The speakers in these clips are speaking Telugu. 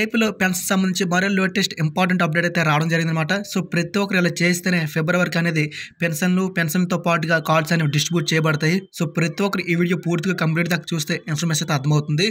ఏపీలో పెన్షన్ సంబంధించి మరో లేటెస్ట్ ఇంపార్టెంట్ అప్డేట్ అయితే రావడం జరిగిందనమాట సో ప్రతి ఒక్కరు ఇలా చేస్తేనే ఫిబ్రవరికి అనేది పెన్షన్లు పెన్షన్తో పాటుగా కార్డ్స్ అనేవి డిస్ట్రిబ్యూట్ చేయబడతాయి సో ప్రతి ఒక్కరు ఈ వీడియో పూర్తిగా కంప్లీట్ దాకా చూస్తే ఇన్ఫర్మేషన్ అయితే అర్థమవుతుంది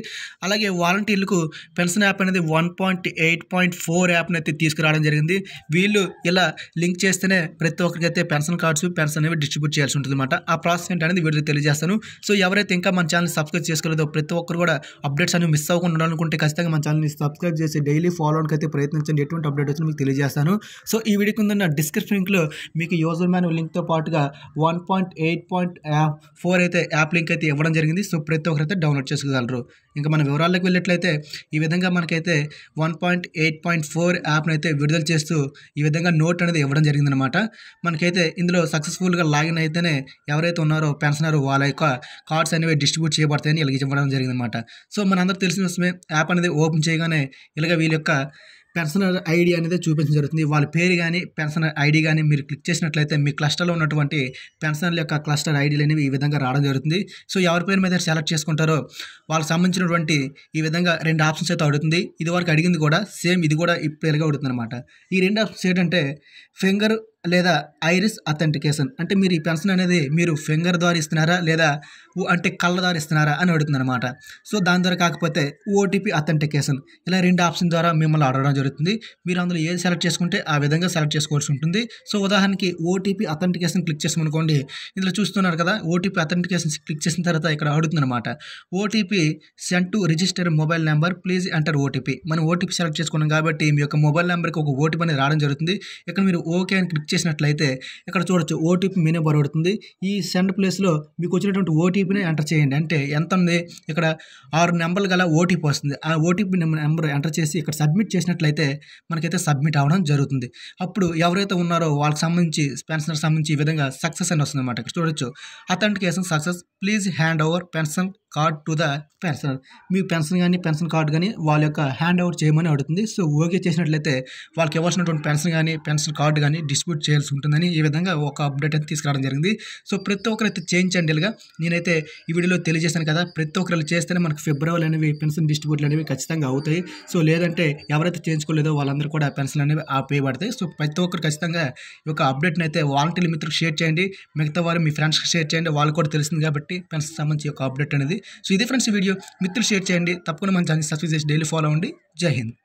అలాగే వాలంటీర్లకు పెన్షన్ యాప్ అనేది one point eight point four యాప్ని అయితే తీసుకురావడం జరిగింది వీళ్ళు ఇలా లింక్ చేస్తేనే ప్రతి ఒక్కరికి అయితే పెన్షన్ కార్డ్స్ పెన్షన్ అనేవి డిస్ట్రిబ్యూట్ చేయాల్సి ఉంటుంది అనమాట ఆ ప్రాసెస్ ఏంటనేది వీడియో తెలియజేస్తాను సో ఎవరైతే ఇంకా మన ఛానల్ సబ్స్క్రైబ్ చేసుకోలేదో ప్రతి ఒక్కరు కూడా అప్డేట్స్ అనేవి మిస్ అవ్వకుండా ఉండాలనుకుంటే ఖచ్చితంగా మన ఛానల్ని సబ్స్క్రైబ్ సబ్స్క్రైబ్ చేసి డైలీ ఫాలో అవడానికి అయితే ప్రయత్నించండి ఎటువంటి అప్డేట్ వచ్చినా మీకు తెలియజేస్తాను సో ఈ వీడియో కింద డిస్క్రిప్షన్ లింక్లో మీకు యూజర్ మ్యాన్ లింక్తో పాటుగా one point eight point four అయితే యాప్ లింక్ అయితే ఇవ్వడం జరిగింది సో ప్రతి ఒక్కరైతే డౌన్లోడ్ చేసుకోగలరు ఇంకా మన వివరాల్లోకి వెళ్ళినట్లయితే ఈ విధంగా మనకైతే one point eight point four యాప్ను అయితే విడుదల చేస్తూ ఈ విధంగా నోట్ అనేది ఇవ్వడం జరిగిందనమాట మనకైతే ఇందులో సక్సెస్ఫుల్గా లాగిన్ అయితేనే ఎవరైతే ఉన్నారో పెన్షనర్ వాళ్ళ యొక్క కార్డ్స్ అనేవి డిస్ట్రిబ్యూట్ చేయబడతాయని ఇలాగ ఇవ్వడం జరిగిందనమాట సో మనందరూ తెలిసిన విషయమే యాప్ అనేది ఓపెన్ చేయగానే ఇలాగ వీళ్ళ యొక్క పెర్సనల్ ఐడి అనేది చూపించడం జరుగుతుంది వాళ్ళ పేరు కానీ పెన్షనర్ ఐడి కానీ మీరు క్లిక్ చేసినట్లయితే మీ క్లస్టర్లో ఉన్నటువంటి పెన్షనర్ యొక్క క్లస్టర్ ఐడీలు అనేవి ఈ విధంగా రావడం జరుగుతుంది సో ఎవరి పేరు మీద సెలెక్ట్ చేసుకుంటారో వాళ్ళకి సంబంధించినటువంటి ఈ విధంగా రెండు ఆప్షన్స్ అయితే అడుగుతుంది ఇది వరకు అడిగింది కూడా సేమ్ ఇది కూడా ఎలాగ అడుగుతుంది అనమాట ఈ రెండు ఆప్షన్స్ ఏంటంటే ఫింగర్ లేదా ఐరిస్ అథెంటికేషన్ అంటే మీరు ఈ పెన్షన్ అనేది మీరు ఫింగర్ ద్వారా ఇస్తున్నారా లేదా అంటే కళ్ళ ద్వారా ఇస్తున్నారా అని అడుగుతుంది అనమాట సో దాని ద్వారా కాకపోతే ఓటీపీ అథెంటికేషన్ ఇలా రెండు ఆప్షన్ ద్వారా మిమ్మల్ని అడగడం జరుగుతుంది మీరు అందులో ఏది సెలెక్ట్ చేసుకుంటే ఆ విధంగా సెలెక్ట్ చేసుకోవాల్సి ఉంటుంది సో ఉదాహరణకి ఓటీపీ అథెంటికేషన్ క్లిక్ చేసామనుకోండి ఇందులో చూస్తున్నారు కదా ఓటీపీ అథెంటికేషన్ క్లిక్ చేసిన తర్వాత ఇక్కడ అడుగుతుంది అనమాట OTP sent to register mobile number please enter OTP మనం ఓటీపీ సెలెక్ట్ చేసుకున్నాం కాబట్టి మీ యొక్క మొబైల్ నెంబర్కి ఒక ఓటీపీ అనేది రావడం జరుగుతుంది ఇక్కడ మీరు ఓకే అని క్లిక్ చేసినట్లయితే ఇక్కడ చూడొచ్చు ఓటీపీ మెనూ పడుతుంది ఈ సెండ్ ప్లేస్లో మీకు వచ్చినటువంటి ఓటీపీని ఎంటర్ చేయండి అంటే ఎంత ఉంది ఇక్కడ ఆరు నెంబర్లు గల ఓటీపీ వస్తుంది ఆ ఓటీపీ నెంబర్ ఎంటర్ చేసి ఇక్కడ సబ్మిట్ చేసినట్లయితే మనకైతే సబ్మిట్ అవ్వడం జరుగుతుంది అప్పుడు ఎవరైతే ఉన్నారో వాళ్ళకి సంబంధించి పెన్షనర్ సంబంధించి ఈ విధంగా సక్సెస్ అని వస్తుంది అనమాట ఇక్కడ చూడొచ్చు authentication success please hand over pension card to the pension మీ పెన్షన్ కానీ పెన్షన్ కార్డు కానీ వాళ్ళ యొక్క హ్యాండ్ ఓవర్ చేయమని అడుగుతుంది సో ఓకే చేసినట్లయితే వాళ్ళకి ఇవ్వాల్సినటువంటి పెన్షన్ కానీ పెన్షన్ కార్డు కానీ డిస్ప్యూట్ చేయాల్సి ఉంటుందని ఈ విధంగా ఒక అప్డేట్ అయితే తీసుకురావడం జరిగింది సో ప్రతి ఒక్కరైతే చేయించండి ఇలాగా నేనైతే ఈ వీడియోలో తెలియజేశాను కదా ప్రతి ఒక్కరు చేస్తేనే మనకు ఫిబ్రవరి అనేవి పెన్షన్ డిస్ట్రిబ్యూట్లు అనేవి ఖచ్చితంగా అవుతాయి సో లేదంటే ఎవరైతే చేయించుకోలేదో వాళ్ళందరూ కూడా పెన్షన్ అనేవి ఆపేయబడతాయి సో ప్రతి ఒక్కరు ఖచ్చితంగా ఈ యొక్క అప్డేట్ని అయితే వాలంటీర్ మిత్రులకు షేర్ చేయండి మిగతా వారు మీ ఫ్రెండ్స్కి షేర్ చేయండి వాళ్ళు కూడా తెలిసింది కాబట్టి పెన్షన్ సంబంధించి యొక్క అప్డేట్ అనేది సో ఇది ఫ్రెండ్స్ వీడియో మిత్రులు షేర్ చేయండి తప్పకుండా మన ఛానల్ సబ్స్క్రైబ్ చేసి డైలీ ఫాలో అవ్వండి జై హింద్